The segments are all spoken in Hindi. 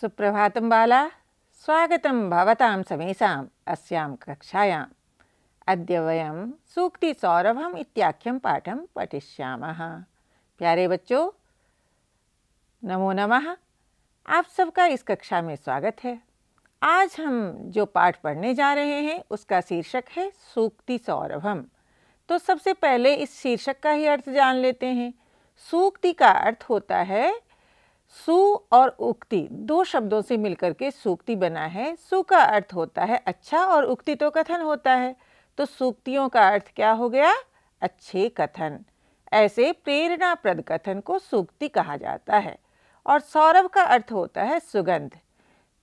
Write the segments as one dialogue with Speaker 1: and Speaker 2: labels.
Speaker 1: सुप्रभात बाला स्वागत भवतां समेषाम् अस्यां कक्षायाम् अद्य सूक्ति सौरभम इत्याख्यम पाठं पठिष्यामः प्यारे बच्चों नमो नमः आप सबका इस कक्षा में स्वागत है आज हम जो पाठ पढ़ने जा रहे हैं उसका शीर्षक है सूक्ति सौरभम तो सबसे पहले इस शीर्षक का ही अर्थ जान लेते हैं सूक्ति का अर्थ होता है सु और उक्ति दो शब्दों से मिलकर के सूक्ति बना है सु का अर्थ होता है अच्छा और उक्ति तो कथन होता है तो सूक्तियों का अर्थ क्या हो गया अच्छे कथन ऐसे प्रेरणाप्रद कथन को सूक्ति कहा जाता है और सौरभ का अर्थ होता है सुगंध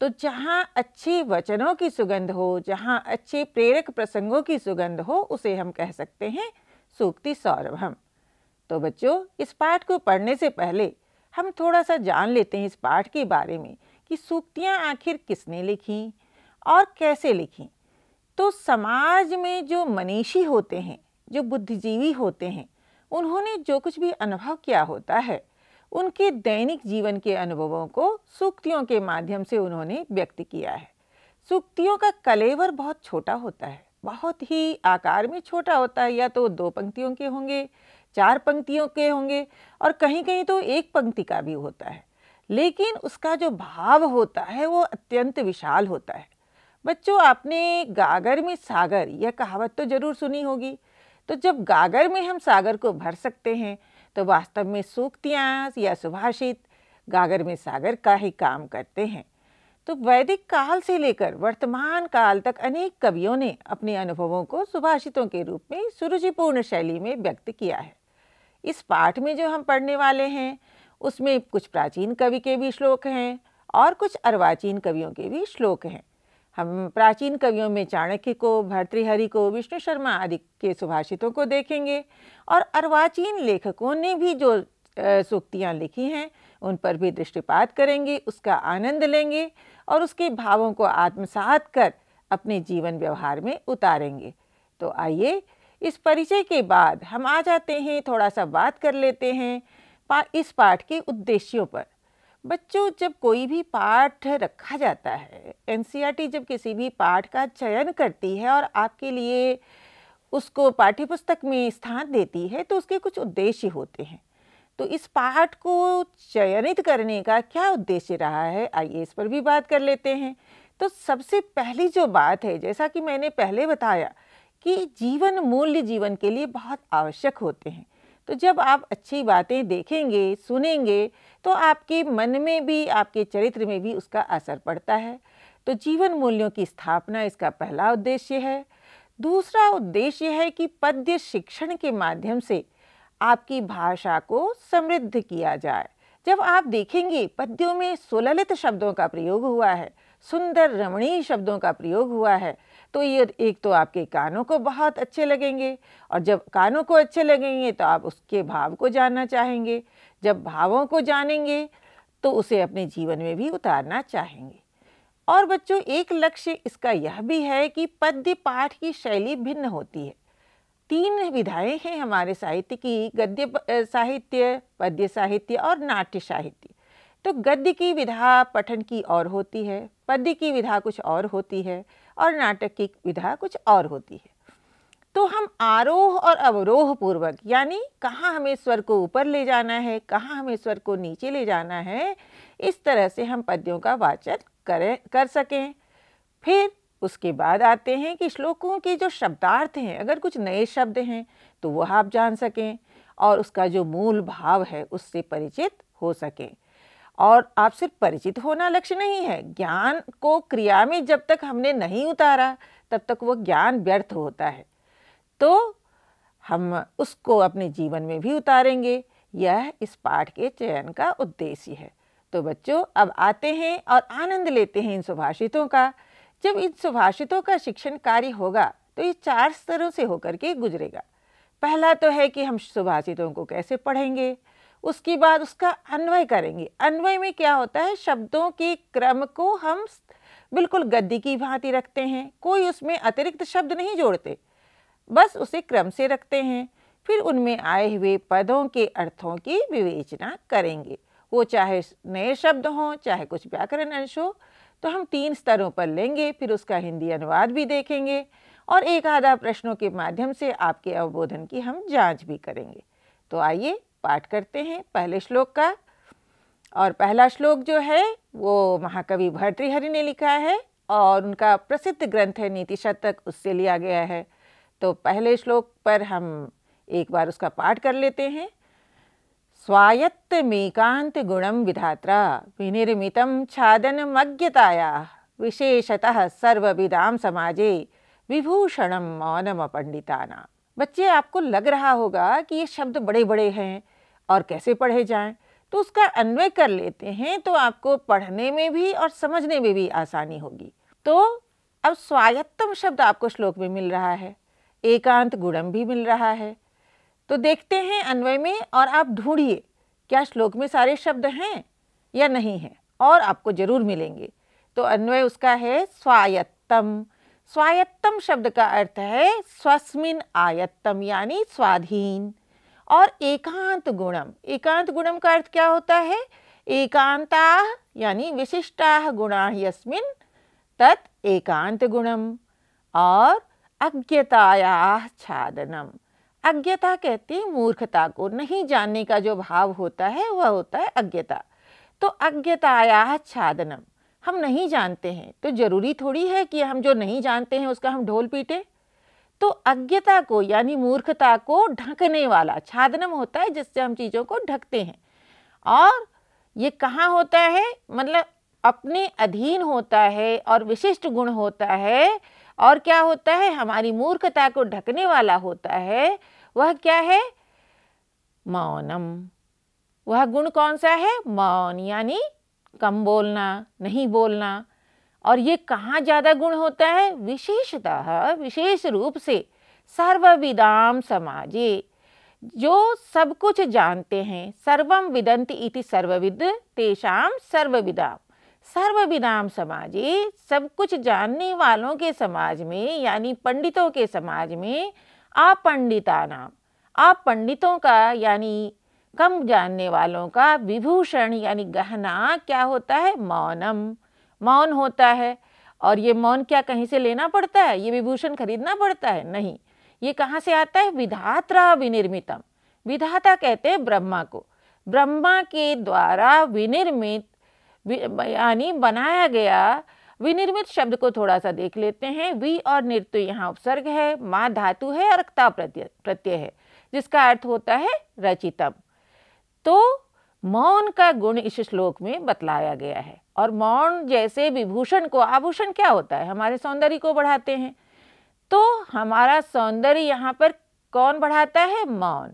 Speaker 1: तो जहाँ अच्छे वचनों की सुगंध हो जहाँ अच्छे प्रेरक प्रसंगों की सुगंध हो उसे हम कह सकते हैं सूक्ति सौरभ हम तो बच्चों इस पाठ को पढ़ने से पहले हम थोड़ा सा जान लेते हैं इस पाठ के बारे में कि सूक्तियाँ आखिर किसने लिखी और कैसे लिखी तो समाज में जो मनीषी होते हैं जो बुद्धिजीवी होते हैं उन्होंने जो कुछ भी अनुभव किया होता है उनके दैनिक जीवन के अनुभवों को सूक्तियों के माध्यम से उन्होंने व्यक्त किया है सूक्तियों का कलेवर बहुत छोटा होता है बहुत ही आकार में छोटा होता है या तो दो पंक्तियों के होंगे चार पंक्तियों के होंगे और कहीं कहीं तो एक पंक्ति का भी होता है लेकिन उसका जो भाव होता है वो अत्यंत विशाल होता है बच्चों आपने गागर में सागर यह कहावत तो ज़रूर सुनी होगी तो जब गागर में हम सागर को भर सकते हैं तो वास्तव में सूक्तियाँ या सुभाषित गागर में सागर का ही काम करते हैं तो वैदिक काल से लेकर वर्तमान काल तक अनेक कवियों ने अपने अनुभवों को सुभाषितों के रूप में सुरुचिपूर्ण शैली में व्यक्त किया है इस पाठ में जो हम पढ़ने वाले हैं उसमें कुछ प्राचीन कवि के भी श्लोक हैं और कुछ अर्वाचीन कवियों के भी श्लोक हैं हम प्राचीन कवियों में चाणक्य को भर्तृहरि को विष्णु शर्मा आदि के सुभाषितों को देखेंगे और अर्वाचीन लेखकों ने भी जो सूक्तियाँ लिखी हैं उन पर भी दृष्टिपात करेंगे उसका आनंद लेंगे और उसके भावों को आत्मसात कर अपने जीवन व्यवहार में उतारेंगे तो आइए इस परिचय के बाद हम आ जाते हैं थोड़ा सा बात कर लेते हैं पा, इस पाठ के उद्देश्यों पर बच्चों जब कोई भी पाठ रखा जाता है एन जब किसी भी पाठ का चयन करती है और आपके लिए उसको पाठ्यपुस्तक में स्थान देती है तो उसके कुछ उद्देश्य होते हैं तो इस पाठ को चयनित करने का क्या उद्देश्य रहा है आइए इस पर भी बात कर लेते हैं तो सबसे पहली जो बात है जैसा कि मैंने पहले बताया कि जीवन मूल्य जीवन के लिए बहुत आवश्यक होते हैं तो जब आप अच्छी बातें देखेंगे सुनेंगे तो आपके मन में भी आपके चरित्र में भी उसका असर पड़ता है तो जीवन मूल्यों की स्थापना इसका पहला उद्देश्य है दूसरा उद्देश्य है कि पद्य शिक्षण के माध्यम से आपकी भाषा को समृद्ध किया जाए जब आप देखेंगे पद्यों में सुललित शब्दों का प्रयोग हुआ है सुंदर रमणीय शब्दों का प्रयोग हुआ है तो ये एक तो आपके कानों को बहुत अच्छे लगेंगे और जब कानों को अच्छे लगेंगे तो आप उसके भाव को जानना चाहेंगे जब भावों को जानेंगे तो उसे अपने जीवन में भी उतारना चाहेंगे और बच्चों एक लक्ष्य इसका यह भी है कि पद्य पाठ की शैली भिन्न होती है तीन विधाएं हैं हमारे साहित्य की गद्य साहित्य पद्य साहित्य और नाट्य साहित्य तो गद्य की विधा पठन की और होती है पद्य की विधा कुछ और होती है और नाटक की विधा कुछ और होती है तो हम आरोह और अवरोह पूर्वक यानी कहाँ हमें स्वर को ऊपर ले जाना है कहाँ हमें स्वर को नीचे ले जाना है इस तरह से हम पद्यों का वाचन करें कर सकें फिर उसके बाद आते हैं कि श्लोकों के जो शब्दार्थ हैं अगर कुछ नए शब्द हैं तो वह आप जान सकें और उसका जो मूल भाव है उससे परिचित हो सकें और आप सिर्फ परिचित होना लक्ष्य नहीं है ज्ञान को क्रिया में जब तक हमने नहीं उतारा तब तक वो ज्ञान व्यर्थ होता है तो हम उसको अपने जीवन में भी उतारेंगे यह इस पाठ के चयन का उद्देश्य है तो बच्चों अब आते हैं और आनंद लेते हैं इन सुभाषितों का जब इन सुभाषितों का शिक्षण कार्य होगा तो ये चार स्तरों से होकर के गुजरेगा पहला तो है कि हम सुभाषितों को कैसे पढ़ेंगे उसकी बाद उसका अन्वय करेंगे अन्वय में क्या होता है शब्दों के क्रम को हम बिल्कुल गद्दी की भांति रखते हैं कोई उसमें अतिरिक्त शब्द नहीं जोड़ते बस उसे क्रम से रखते हैं फिर उनमें आए हुए पदों के अर्थों की विवेचना करेंगे वो चाहे नए शब्द हों चाहे कुछ व्याकरण अंश हो तो हम तीन स्तरों पर लेंगे फिर उसका हिंदी अनुवाद भी देखेंगे और एक आधा प्रश्नों के माध्यम से आपके अवबोधन की हम जांच भी करेंगे तो आइए पाठ करते हैं पहले श्लोक का और पहला श्लोक जो है वो महाकवि भर्तृहरि ने लिखा है और उनका प्रसिद्ध ग्रंथ है नीति शतक उससे लिया गया है तो पहले श्लोक पर हम एक बार उसका पाठ कर लेते हैं स्वायत्त मेकांत गुणम विधात्रा विनिर्मितम छादन अज्ञताया विशेषतः सर्वविदाम समाजे विभूषणम मौनम पंडिताना बच्चे आपको लग रहा होगा कि ये शब्द बड़े बड़े हैं और कैसे पढ़े जाएं तो उसका अन्वय कर लेते हैं तो आपको पढ़ने में भी और समझने में भी आसानी होगी तो अब स्वायत्तम शब्द आपको श्लोक में मिल रहा है एकांत गुणम भी मिल रहा है तो देखते हैं अन्वय में और आप ढूंढिए क्या श्लोक में सारे शब्द हैं या नहीं हैं और आपको जरूर मिलेंगे तो अन्वय उसका है स्वायत्तम स्वायत्तम शब्द का अर्थ है स्वस्मिन आयत्तम यानी स्वाधीन और एकांत गुणम एकांत गुणम का अर्थ क्या होता है एकांता यानी विशिष्टा गुणा यस्मिन तत् एकांत गुणम और अज्ञताया छादनम अज्ञता कहती मूर्खता को नहीं जानने का जो भाव होता है वह होता है अज्ञता तो अज्ञताया छादनम हम नहीं जानते हैं तो ज़रूरी थोड़ी है कि हम जो नहीं जानते हैं उसका हम ढोल पीटें तो अज्ञता को यानी मूर्खता को ढकने वाला छादनम होता है जिससे हम चीज़ों को ढकते हैं और ये कहाँ होता है मतलब अपने अधीन होता है और विशिष्ट गुण होता है और क्या होता है हमारी मूर्खता को ढकने वाला होता है वह क्या है मौनम वह गुण कौन सा है मौन यानी कम बोलना नहीं बोलना और ये कहाँ ज़्यादा गुण होता है विशेषतः विशेष रूप से सर्वविदाम समाजे जो सब कुछ जानते हैं सर्वम विदंत इति सर्वविद तेषाम सर्वविदाम सर्वविदाम समाजे सब कुछ जानने वालों के समाज में यानी पंडितों के समाज में अपंडिता नाम आप पंडितों का यानी कम जानने वालों का विभूषण यानी गहना क्या होता है मौनम मौन होता है और ये मौन क्या कहीं से लेना पड़ता है ये विभूषण खरीदना पड़ता है नहीं ये कहाँ से आता है विधात्रा विनिर्मितम विधाता कहते हैं ब्रह्मा को ब्रह्मा के द्वारा विनिर्मित यानी बनाया गया विनिर्मित शब्द को थोड़ा सा देख लेते हैं वि और नृत्य यहाँ उपसर्ग है माँ धातु है और अक्ता प्रत्यय प्रत्यय है जिसका अर्थ होता है रचितम तो मौन का गुण इस श्लोक में बतलाया गया है और मौन जैसे विभूषण को आभूषण क्या होता है हमारे सौंदर्य को बढ़ाते हैं तो हमारा सौंदर्य यहाँ पर कौन बढ़ाता है मौन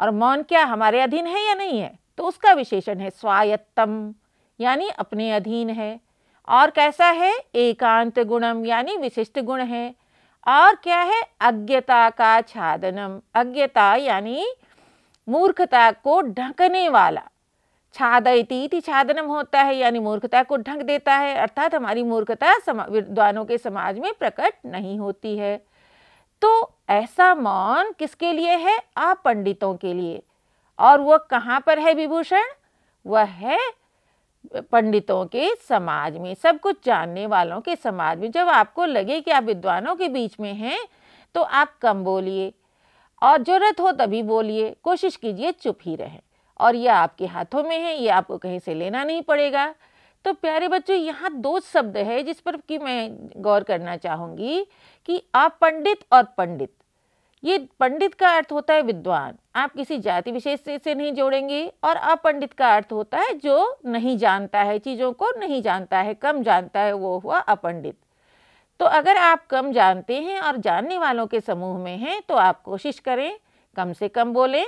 Speaker 1: और मौन क्या हमारे अधीन है या नहीं है तो उसका विशेषण है स्वायत्तम यानी अपने अधीन है और कैसा है एकांत गुणम यानी विशिष्ट गुण है और क्या है अज्ञता का छादनम अज्ञता यानी मूर्खता को ढकने वाला छादयती इति छादनम होता है यानी मूर्खता को ढंक देता है अर्थात हमारी मूर्खता विद्वानों के समाज में प्रकट नहीं होती है तो ऐसा मौन किसके लिए है आप पंडितों के लिए और वह कहाँ पर है विभूषण वह है पंडितों के समाज में सब कुछ जानने वालों के समाज में जब आपको लगे कि आप विद्वानों के बीच में हैं तो आप कम बोलिए और ज़रूरत हो तभी बोलिए कोशिश कीजिए चुप ही रहें और यह आपके हाथों में है ये आपको कहीं से लेना नहीं पड़ेगा तो प्यारे बच्चों यहाँ दो शब्द है जिस पर कि मैं गौर करना चाहूँगी कि अपंडित और पंडित ये पंडित का अर्थ होता है विद्वान आप किसी जाति विशेष से, से नहीं जोड़ेंगे और अपंडित का अर्थ होता है जो नहीं जानता है चीज़ों को नहीं जानता है कम जानता है वो हुआ अपंडित तो अगर आप कम जानते हैं और जानने वालों के समूह में हैं तो आप कोशिश करें कम से कम बोलें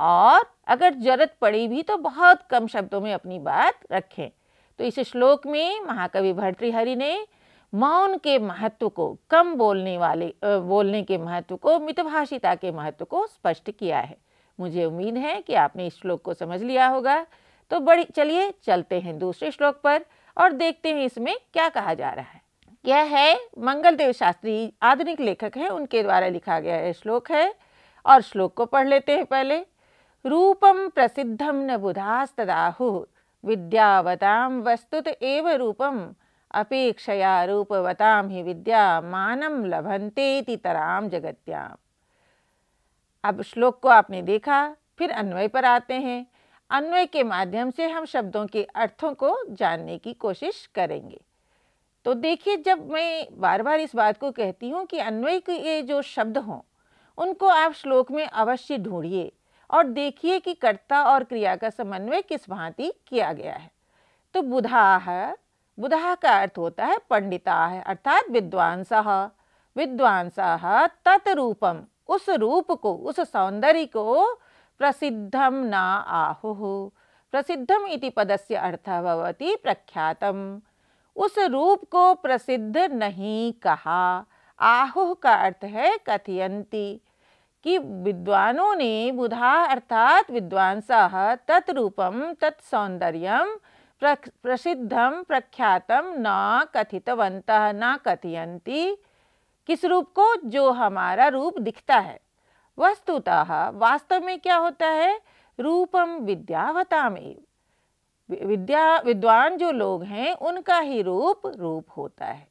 Speaker 1: और अगर जरूरत पड़ी भी तो बहुत कम शब्दों में अपनी बात रखें तो इस श्लोक में महाकवि भर्तृहरि ने मौन के महत्व को कम बोलने वाले बोलने के महत्व को मितभाषिता के महत्व को स्पष्ट किया है मुझे उम्मीद है कि आपने इस श्लोक को समझ लिया होगा तो बड़ी चलिए चलते हैं दूसरे श्लोक पर और देखते हैं इसमें क्या कहा जा रहा है यह है मंगलदेव शास्त्री आधुनिक लेखक हैं उनके द्वारा लिखा गया यह श्लोक है और श्लोक को पढ़ लेते हैं पहले रूपं प्रसिद्धं न बुधास्तदाहु विद्यावतां वस्तुत एव रूपम अपेक्षया रूपवतां हि विद्या मानं लभन्तेति तराम जगत्याम अब श्लोक को आपने देखा फिर अन्वय पर आते हैं अन्वय के माध्यम से हम शब्दों के अर्थों को जानने की कोशिश करेंगे तो देखिए जब मैं बार बार इस बात को कहती हूँ कि अन्वय के ये जो शब्द हों उनको आप श्लोक में अवश्य ढूंढिए और देखिए कि कर्ता और क्रिया का समन्वय किस भांति किया गया है तो बुधाह बुधाह का अर्थ होता है पंडिताह अर्थात विद्वांसः विद्वांसः तत्रूपम उस रूप को उस सौंदर्य को प्रसिद्धम न आहु प्रसिद्धम इति पदस्य अर्थ भवति प्रख्यातम उस रूप को प्रसिद्ध नहीं कहा आहु का अर्थ है कथियंती कि विद्वानों ने बुधा अर्थात विद्वांसः तत्रूपम तत्सौंदर्य प्रसिद्ध प्रख्यात न कथितवंत न कथयंती किस रूप को जो हमारा रूप दिखता है वस्तुतः वास्तव में क्या होता है रूपम विद्यावतामेव विद्या विद्वान जो लोग हैं उनका ही रूप रूप होता है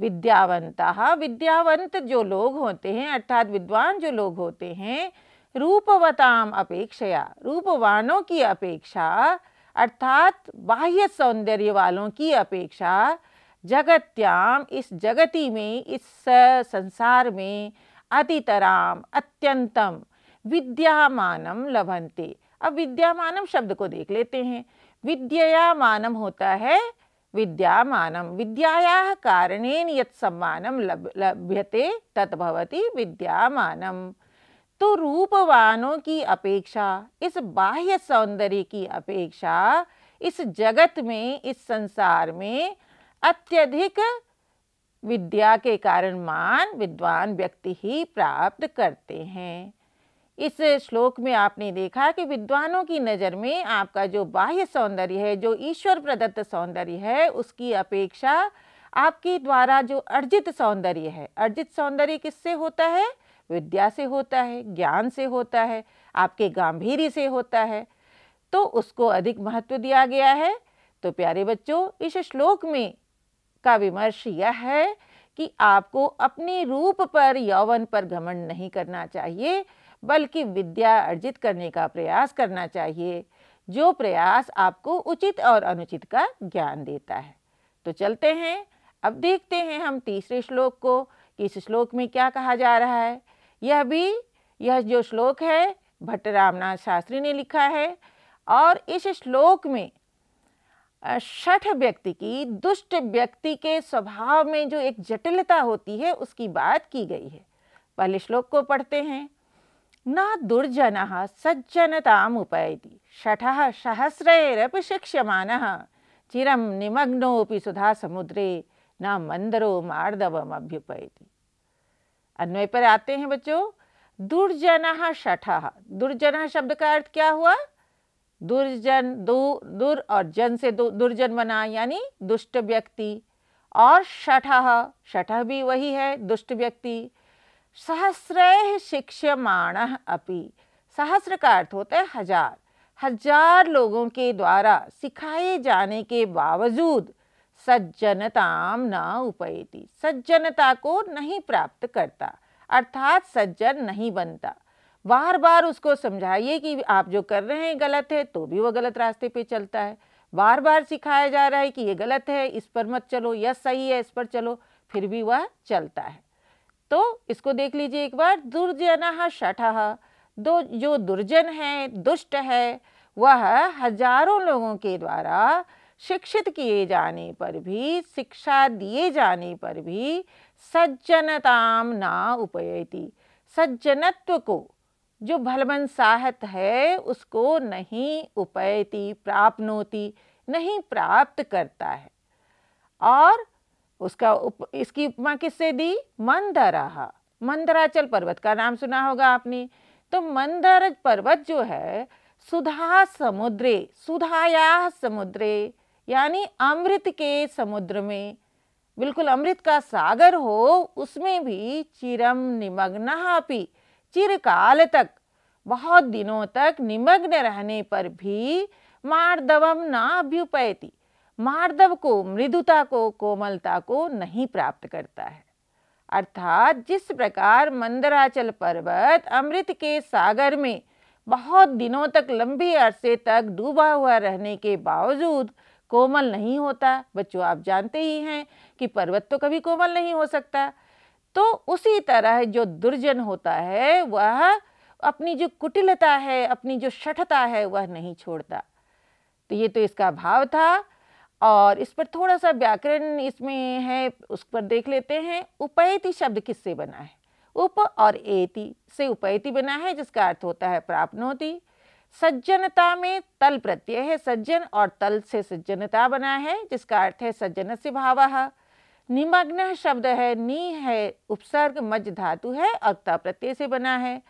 Speaker 1: विद्यावंता विद्यावंत जो लोग होते हैं अर्थात विद्वान जो लोग होते हैं रूपवताम अपेक्षया रूपवानों की अपेक्षा अर्थात बाह्य सौंदर्य वालों की अपेक्षा जगत्याम इस जगति में इस संसार में अतितराम अत्यंतम विद्यामानम लभंते अब विद्यामानम शब्द को देख लेते हैं विद्यामानम होता है विद्यामान विद्यायाः कारणेन यत् लभ्यते तत् विद्यामान तो रूपवानों की अपेक्षा इस बाह्य सौंदर्य की अपेक्षा इस जगत में इस संसार में अत्यधिक विद्या के कारण मान विद्वान व्यक्ति ही प्राप्त करते हैं इस श्लोक में आपने देखा कि विद्वानों की नज़र में आपका जो बाह्य सौंदर्य है जो ईश्वर प्रदत्त सौंदर्य है उसकी अपेक्षा आपके द्वारा जो अर्जित सौंदर्य है अर्जित सौंदर्य किससे होता है विद्या से होता है ज्ञान से होता है आपके गांधीर्य से होता है तो उसको अधिक महत्व दिया गया है तो प्यारे बच्चों इस श्लोक में का विमर्श यह है कि आपको अपने रूप पर यौवन पर घमंड नहीं करना चाहिए बल्कि विद्या अर्जित करने का प्रयास करना चाहिए जो प्रयास आपको उचित और अनुचित का ज्ञान देता है तो चलते हैं अब देखते हैं हम तीसरे श्लोक को कि इस श्लोक में क्या कहा जा रहा है यह भी यह जो श्लोक है भट्ट रामनाथ शास्त्री ने लिखा है और इस श्लोक में छठ व्यक्ति की दुष्ट व्यक्ति के स्वभाव में जो एक जटिलता होती है उसकी बात की गई है पहले श्लोक को पढ़ते हैं न दुर्जन सज्जनता सज्जनतामुपैति सहस्रैर सहस्रैरपि चिं निमग्नोपि सुधा समुद्रे न मंदरो मार्दवमभ्युपैति अन्वय पर आते हैं बच्चों दुर्जन शठ दुर्जन शब्द का अर्थ क्या हुआ दुर्जन दो दुर और जन से दो दुर्जन बना यानी दुष्ट व्यक्ति और शठः शठ भी वही है दुष्ट व्यक्ति शिक्ष्य शिक्ष्यमाण अपि सहस्र का अर्थ होता है हजार हजार लोगों के द्वारा सिखाए जाने के बावजूद सज्जनताम न उपयती सज्जनता को नहीं प्राप्त करता अर्थात सज्जन नहीं बनता बार बार उसको समझाइए कि आप जो कर रहे हैं गलत है तो भी वो गलत रास्ते पे चलता है बार बार सिखाया जा रहा है कि ये गलत है इस पर मत चलो यह सही है इस पर चलो फिर भी वह चलता है तो इसको देख लीजिए एक बार दुर्जन शठ दो जो दुर्जन है दुष्ट है वह हजारों लोगों के द्वारा शिक्षित किए जाने पर भी शिक्षा दिए जाने पर भी सज्जनताम ना उपयती सज्जनत्व को जो भलमनसाहत है उसको नहीं उपयती प्राप्नोती नहीं प्राप्त करता है और उसका उप, इसकी उपमा किससे दी मंदराहा मंदराचल पर्वत का नाम सुना होगा आपने तो मंदर पर्वत जो है सुधा समुद्रे सुधाया समुद्रे यानी अमृत के समुद्र में बिल्कुल अमृत का सागर हो उसमें भी चिरम निमग्न अपी चिरकाल तक बहुत दिनों तक निमग्न रहने पर भी मार्दवम ना अभ्युपैती मार्दव को मृदुता को कोमलता को नहीं प्राप्त करता है अर्थात जिस प्रकार मंदराचल पर्वत अमृत के सागर में बहुत दिनों तक लंबे अरसे तक डूबा हुआ रहने के बावजूद कोमल नहीं होता बच्चों आप जानते ही हैं कि पर्वत तो कभी कोमल नहीं हो सकता तो उसी तरह जो दुर्जन होता है वह अपनी जो कुटिलता है अपनी जो शठता है वह नहीं छोड़ता तो ये तो इसका भाव था और इस पर थोड़ा सा व्याकरण इसमें है उस पर देख लेते हैं उपैति शब्द किससे बना है उप और एति से उपैति बना है जिसका अर्थ होता है प्राप्नोति सज्जनता में तल प्रत्यय है सज्जन और तल से सज्जनता बना है जिसका अर्थ है सज्जन से भाव निमग्न शब्द है नी है उपसर्ग मज धातु है और त प्रत्यय से बना है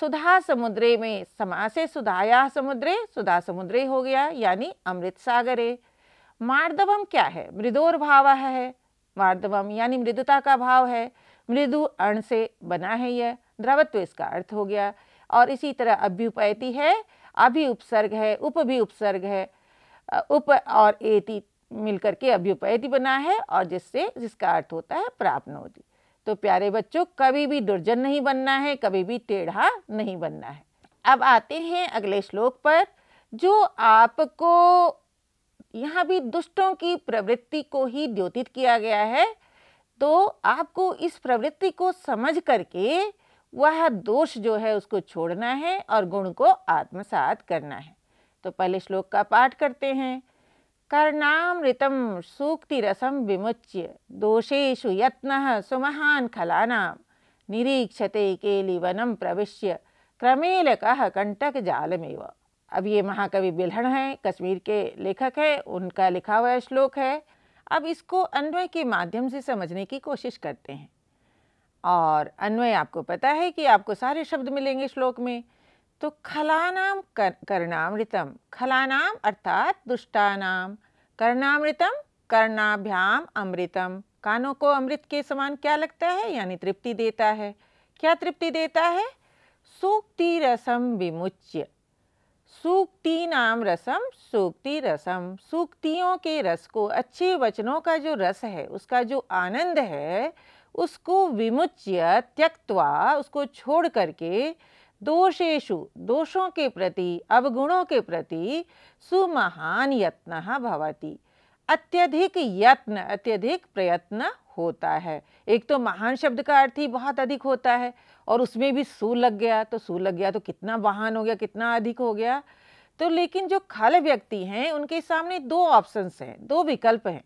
Speaker 1: सुधा समुद्रे में समासे सुधाया समुद्रे सुधा समुद्रे हो गया यानी अमृत सागरे मार्दवम क्या है मृदोर भाव है मार्दवम यानी मृदुता का भाव है मृदु अण से बना है यह द्रवत्व इसका अर्थ हो गया और इसी तरह अभ्युपैति है अभी उपसर्ग है उप भी उपसर्ग है उप और एति मिलकर के अभ्युपैति बना है और जिससे जिसका अर्थ होता है प्राप्त तो प्यारे बच्चों कभी भी दुर्जन नहीं बनना है कभी भी टेढ़ा नहीं बनना है अब आते हैं अगले श्लोक पर जो आपको यहाँ भी दुष्टों की प्रवृत्ति को ही द्योतित किया गया है तो आपको इस प्रवृत्ति को समझ करके वह दोष जो है उसको छोड़ना है और गुण को आत्मसात करना है तो पहले श्लोक का पाठ करते हैं ऋतम सूक्ति रसम विमुच्य दोषेशु यत्न सुमहान खलानाम निरीक्षते प्रवेश प्रविश्य कह कंटक जालमेव अब ये महाकवि बिल्हण हैं कश्मीर के लेखक हैं उनका लिखा हुआ श्लोक है अब इसको अन्वय के माध्यम से समझने की कोशिश करते हैं और अन्वय आपको पता है कि आपको सारे शब्द मिलेंगे श्लोक में तो खलानाम कर, करणामृतम खलानाम अर्थात दुष्टानाम कर्णामृतम कर्णाभ्याम अमृतम कानों को अमृत के समान क्या लगता है यानी तृप्ति देता है क्या तृप्ति देता है सूक्ति रसम विमुच्य सूक्ति नाम रसम सूक्ति रसम सूक्तियों के रस को अच्छे वचनों का जो रस है उसका जो आनंद है उसको विमुच्य त्यक्त्वा उसको छोड़ करके दोषेशु दोषों के प्रति अवगुणों के प्रति सुमहान यत्न भवती अत्यधिक यत्न अत्यधिक प्रयत्न होता है एक तो महान शब्द का अर्थ ही बहुत अधिक होता है और उसमें भी सू लग गया तो सू लग गया तो कितना वाहन हो गया कितना अधिक हो गया तो लेकिन जो खल व्यक्ति हैं उनके सामने दो ऑप्शंस हैं दो विकल्प हैं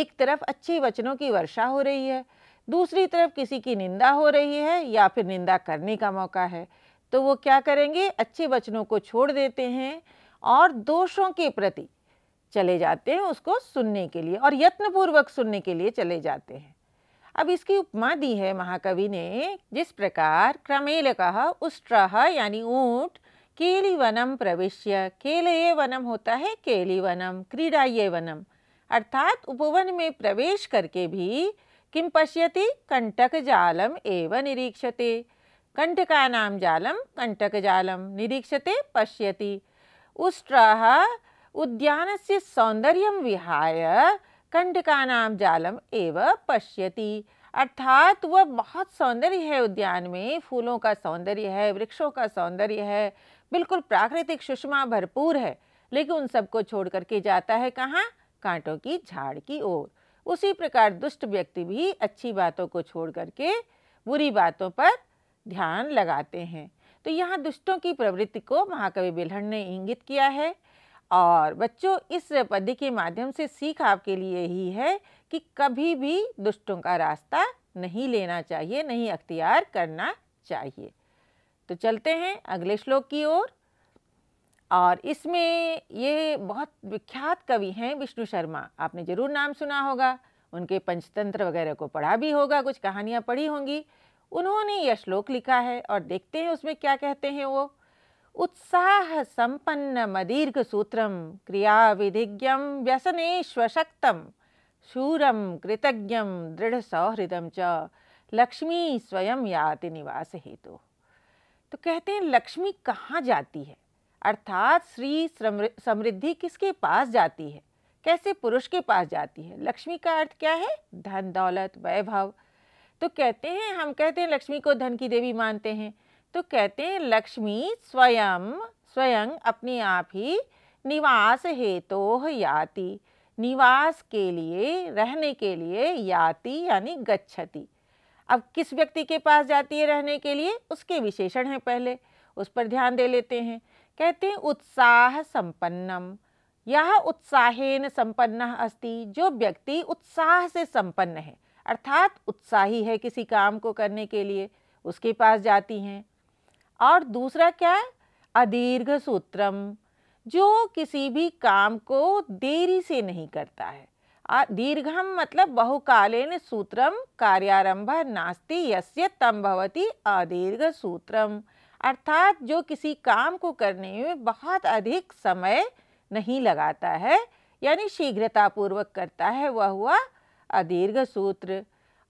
Speaker 1: एक तरफ अच्छे वचनों की वर्षा हो रही है दूसरी तरफ किसी की निंदा हो रही है या फिर निंदा करने का मौका है तो वो क्या करेंगे अच्छे वचनों को छोड़ देते हैं और दोषों के प्रति चले जाते हैं उसको सुनने के लिए और यत्नपूर्वक सुनने के लिए चले जाते हैं अब इसकी उपमा दी है महाकवि ने जिस प्रकार क्रमेल कह उष्ट्रह यानी ऊँट केली वनम प्रवेश्य केलये वनम होता है केली वनम ये वनम अर्थात उपवन में प्रवेश करके भी किम पश्यति कंटक जालम एवं निरीक्षते कंटका नाम जालम कंटक जालम निरीक्षते पश्यति उष्ट्रह उद्यान से सौंदर्य विहाय कंटकानाम जालम एव पश्यति अर्थात वह बहुत सौंदर्य है उद्यान में फूलों का सौंदर्य है वृक्षों का सौंदर्य है बिल्कुल प्राकृतिक सुषमा भरपूर है लेकिन उन सबको छोड़ करके जाता है कहाँ कांटों की झाड़ की ओर उसी प्रकार दुष्ट व्यक्ति भी अच्छी बातों को छोड़ करके बुरी बातों पर ध्यान लगाते हैं तो यहाँ दुष्टों की प्रवृत्ति को महाकवि बिल्हण ने इंगित किया है और बच्चों इस पद्य के माध्यम से सीख आपके लिए ही है कि कभी भी दुष्टों का रास्ता नहीं लेना चाहिए नहीं अख्तियार करना चाहिए तो चलते हैं अगले श्लोक की ओर और, और इसमें ये बहुत विख्यात कवि हैं विष्णु शर्मा आपने ज़रूर नाम सुना होगा उनके पंचतंत्र वगैरह को पढ़ा भी होगा कुछ कहानियाँ पढ़ी होंगी उन्होंने यह श्लोक लिखा है और देखते हैं उसमें क्या कहते हैं वो मदीर्घ क्रिया व्यसने क्रियाविधिज्ञं शूरम कृतज्ञ दृढ़ दृढ़सौहृदं च लक्ष्मी स्वयं याति निवास हेतु तो।, तो कहते हैं लक्ष्मी कहाँ जाती है अर्थात श्री समृद्धि किसके पास जाती है कैसे पुरुष के पास जाती है लक्ष्मी का अर्थ क्या है धन दौलत वैभव तो कहते हैं हम कहते हैं लक्ष्मी को धन की देवी मानते हैं तो कहते हैं लक्ष्मी स्वयं स्वयं अपने आप ही निवास हेतु तो याति निवास के लिए रहने के लिए याति यानी गच्छति अब किस व्यक्ति के पास जाती है रहने के लिए उसके विशेषण हैं पहले उस पर ध्यान दे लेते हैं कहते हैं उत्साह संपन्नम यह उत्साहेन संपन्न अस्ति जो व्यक्ति उत्साह से संपन्न है अर्थात उत्साही है किसी काम को करने के लिए उसके पास जाती हैं और दूसरा क्या है अदीर्घ सूत्रम जो किसी भी काम को देरी से नहीं करता है दीर्घम मतलब बहुकालीन सूत्रम कार्यारंभ नास्ति यस्य तम भवती अदीर्घ सूत्रम अर्थात जो किसी काम को करने में बहुत अधिक समय नहीं लगाता है यानी शीघ्रतापूर्वक करता है वह हुआ अदीर्घ सूत्र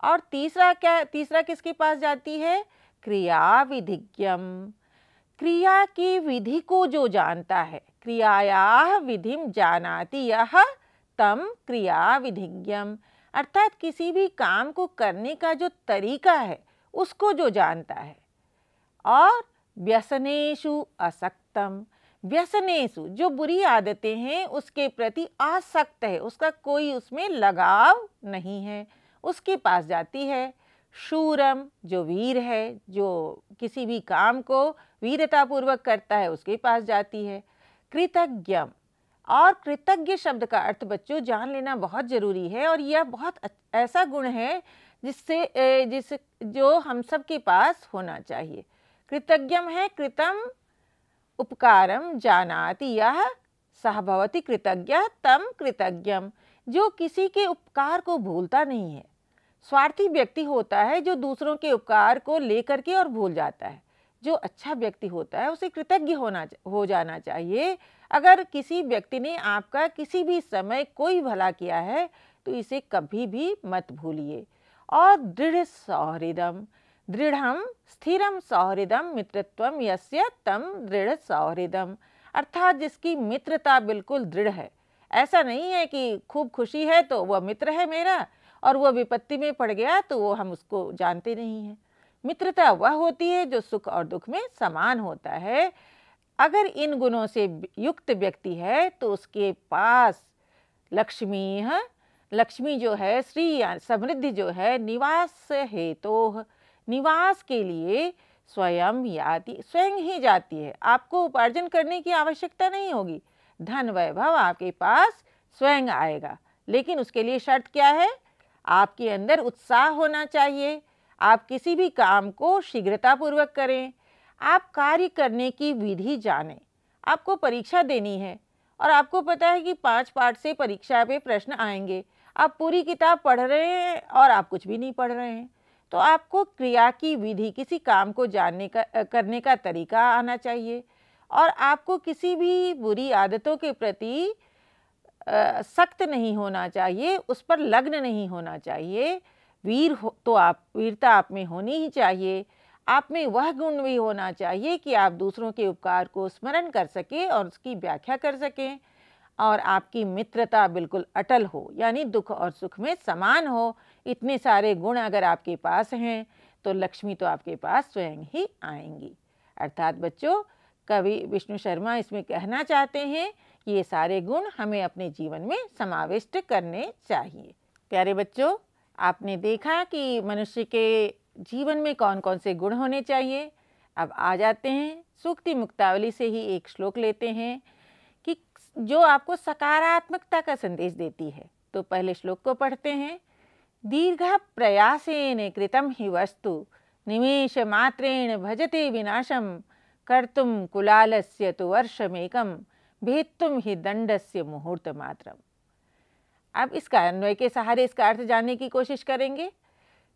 Speaker 1: और तीसरा क्या तीसरा किसके पास जाती है क्रिया विधिज्ञम क्रिया की विधि को जो जानता है क्रियाया विधि जानाती यह तम क्रिया विधिज्ञम अर्थात किसी भी काम को करने का जो तरीका है उसको जो जानता है और व्यसनेशु असक्तम व्यसनेशु जो बुरी आदतें हैं उसके प्रति आसक्त है उसका कोई उसमें लगाव नहीं है उसके पास जाती है शूरम जो वीर है जो किसी भी काम को वीरतापूर्वक करता है उसके पास जाती है कृतज्ञम और कृतज्ञ शब्द का अर्थ बच्चों जान लेना बहुत ज़रूरी है और यह बहुत ऐसा गुण है जिससे जिस जो हम सब के पास होना चाहिए कृतज्ञम है कृतम उपकारम जानाति यह सहभवती कृतज्ञ तम कृतज्ञम जो किसी के उपकार को भूलता नहीं है स्वार्थी व्यक्ति होता है जो दूसरों के उपकार को लेकर के और भूल जाता है जो अच्छा व्यक्ति होता है उसे कृतज्ञ होना हो जाना चाहिए अगर किसी व्यक्ति ने आपका किसी भी समय कोई भला किया है तो इसे कभी भी मत भूलिए और दृढ़ सौहृदम दृढ़म स्थिरम सौहृदम मित्रत्वम यस्य तम दृढ़ सौहृदम अर्थात जिसकी मित्रता बिल्कुल दृढ़ है ऐसा नहीं है कि खूब खुशी है तो वह मित्र है मेरा और वो विपत्ति में पड़ गया तो वो हम उसको जानते नहीं हैं मित्रता वह होती है जो सुख और दुख में समान होता है अगर इन गुणों से युक्त व्यक्ति है तो उसके पास लक्ष्मी है लक्ष्मी जो है श्री समृद्धि जो है निवास हेतु तो निवास के लिए स्वयं याति स्वयं ही जाती है आपको उपार्जन करने की आवश्यकता नहीं होगी धन वैभव आपके पास स्वयं आएगा लेकिन उसके लिए शर्त क्या है आपके अंदर उत्साह होना चाहिए आप किसी भी काम को शीघ्रतापूर्वक करें आप कार्य करने की विधि जानें आपको परीक्षा देनी है और आपको पता है कि पांच पार्ट से परीक्षा पे प्रश्न आएंगे आप पूरी किताब पढ़ रहे हैं और आप कुछ भी नहीं पढ़ रहे हैं तो आपको क्रिया की विधि किसी काम को जानने का करने का तरीका आना चाहिए और आपको किसी भी बुरी आदतों के प्रति सख्त नहीं होना चाहिए उस पर लग्न नहीं होना चाहिए वीर हो तो आप वीरता आप में होनी ही चाहिए आप में वह गुण भी होना चाहिए कि आप दूसरों के उपकार को स्मरण कर सकें और उसकी व्याख्या कर सकें और आपकी मित्रता बिल्कुल अटल हो यानी दुख और सुख में समान हो इतने सारे गुण अगर आपके पास हैं तो लक्ष्मी तो आपके पास स्वयं ही आएंगी अर्थात बच्चों कवि विष्णु शर्मा इसमें कहना चाहते हैं ये सारे गुण हमें अपने जीवन में समाविष्ट करने चाहिए प्यारे बच्चों आपने देखा कि मनुष्य के जीवन में कौन कौन से गुण होने चाहिए अब आ जाते हैं सूक्ति मुक्तावली से ही एक श्लोक लेते हैं कि जो आपको सकारात्मकता का संदेश देती है तो पहले श्लोक को पढ़ते हैं दीर्घ प्रयासेन कृतम ही वस्तु निमेश मात्रेण भजते विनाशम कर्तुम कुलालस्य तो वर्षमेकम तुम ही दंड से मुहूर्त मात्रम अब इसका अन्वय के सहारे इसका अर्थ जानने की कोशिश करेंगे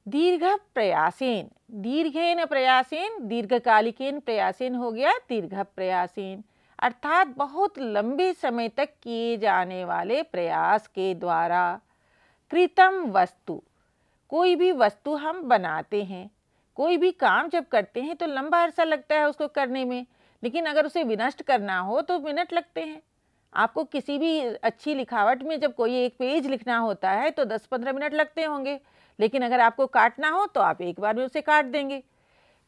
Speaker 1: दीर्घ प्रयासेन दीर्घेन प्रयासेन दीर्घकालिकेन प्रयासेन हो गया दीर्घ प्रयासेन अर्थात बहुत लंबे समय तक किए जाने वाले प्रयास के द्वारा कृतम वस्तु कोई भी वस्तु हम बनाते हैं कोई भी काम जब करते हैं तो लंबा अरसा लगता है उसको करने में लेकिन अगर उसे विनष्ट करना हो तो मिनट लगते हैं आपको किसी भी अच्छी लिखावट में जब कोई एक पेज लिखना होता है तो 10-15 मिनट लगते होंगे लेकिन अगर आपको काटना हो तो आप एक बार में उसे काट देंगे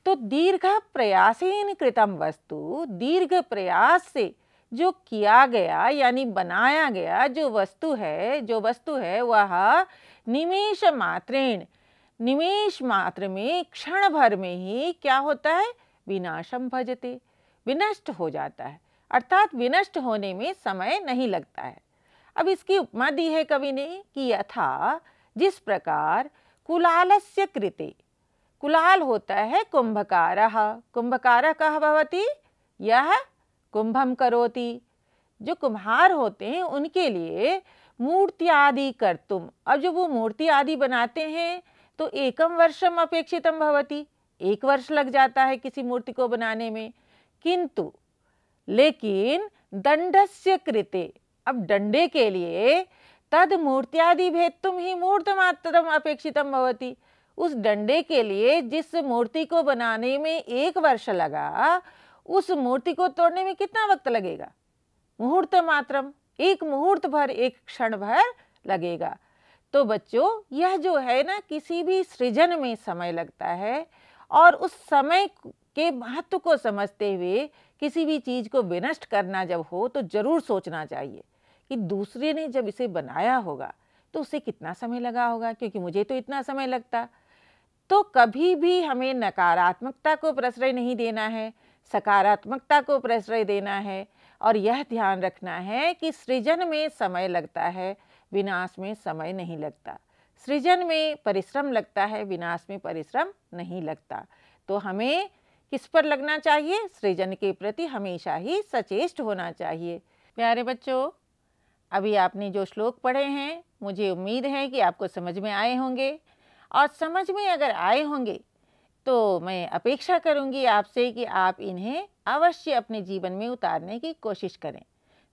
Speaker 1: तो दीर्घ प्रयासेन कृतम वस्तु दीर्घ प्रयास से जो किया गया यानी बनाया गया जो वस्तु है जो वस्तु है वह निमेश मात्रेण निमेश मात्र में क्षण भर में ही क्या होता है विनाशम भजते विनष्ट हो जाता है अर्थात विनष्ट होने में समय नहीं लगता है अब इसकी उपमा दी है कवि ने कि यथा जिस प्रकार कुलालस्य कृते कुलाल होता है कुंभकार कुंभकार कह भवती यह कुंभम करोति जो कुम्हार होते हैं उनके लिए मूर्ति आदि कर तुम अब जब वो मूर्ति आदि बनाते हैं तो एकम वर्षम अपेक्षितम भवती एक वर्ष लग जाता है किसी मूर्ति को बनाने में किंतु लेकिन दंडस्य कृते अब डंडे के लिए तद मूर्त्यादि भेद तुम ही मूर्त मात्र अपेक्षित भवती उस डंडे के लिए जिस मूर्ति को बनाने में एक वर्ष लगा उस मूर्ति को तोड़ने में कितना वक्त लगेगा मुहूर्त मात्रम एक मुहूर्त भर एक क्षण भर लगेगा तो बच्चों यह जो है ना किसी भी सृजन में समय लगता है और उस समय के महत्व को समझते हुए किसी भी चीज़ को विनष्ट करना जब हो तो ज़रूर सोचना चाहिए कि दूसरे ने जब इसे बनाया होगा तो उसे कितना समय लगा होगा क्योंकि मुझे तो इतना समय लगता तो कभी भी हमें नकारात्मकता को प्रश्रय नहीं देना है सकारात्मकता को प्रश्रय देना है और यह ध्यान रखना है कि सृजन में समय लगता है विनाश में समय नहीं लगता सृजन में परिश्रम लगता है विनाश में परिश्रम नहीं लगता तो हमें किस पर लगना चाहिए सृजन के प्रति हमेशा ही सचेष्ट होना चाहिए प्यारे बच्चों अभी आपने जो श्लोक पढ़े हैं मुझे उम्मीद है कि आपको समझ में आए होंगे और समझ में अगर आए होंगे तो मैं अपेक्षा करूंगी आपसे कि आप इन्हें अवश्य अपने जीवन में उतारने की कोशिश करें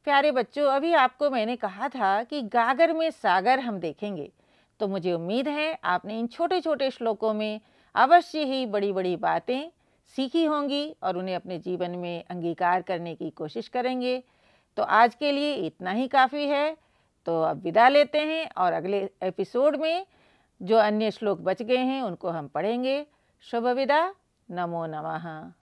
Speaker 1: प्यारे बच्चों अभी आपको मैंने कहा था कि गागर में सागर हम देखेंगे तो मुझे उम्मीद है आपने इन छोटे छोटे श्लोकों में अवश्य ही बड़ी बड़ी बातें सीखी होंगी और उन्हें अपने जीवन में अंगीकार करने की कोशिश करेंगे तो आज के लिए इतना ही काफ़ी है तो अब विदा लेते हैं और अगले एपिसोड में जो अन्य श्लोक बच गए हैं उनको हम पढ़ेंगे शुभ विदा नमो नमः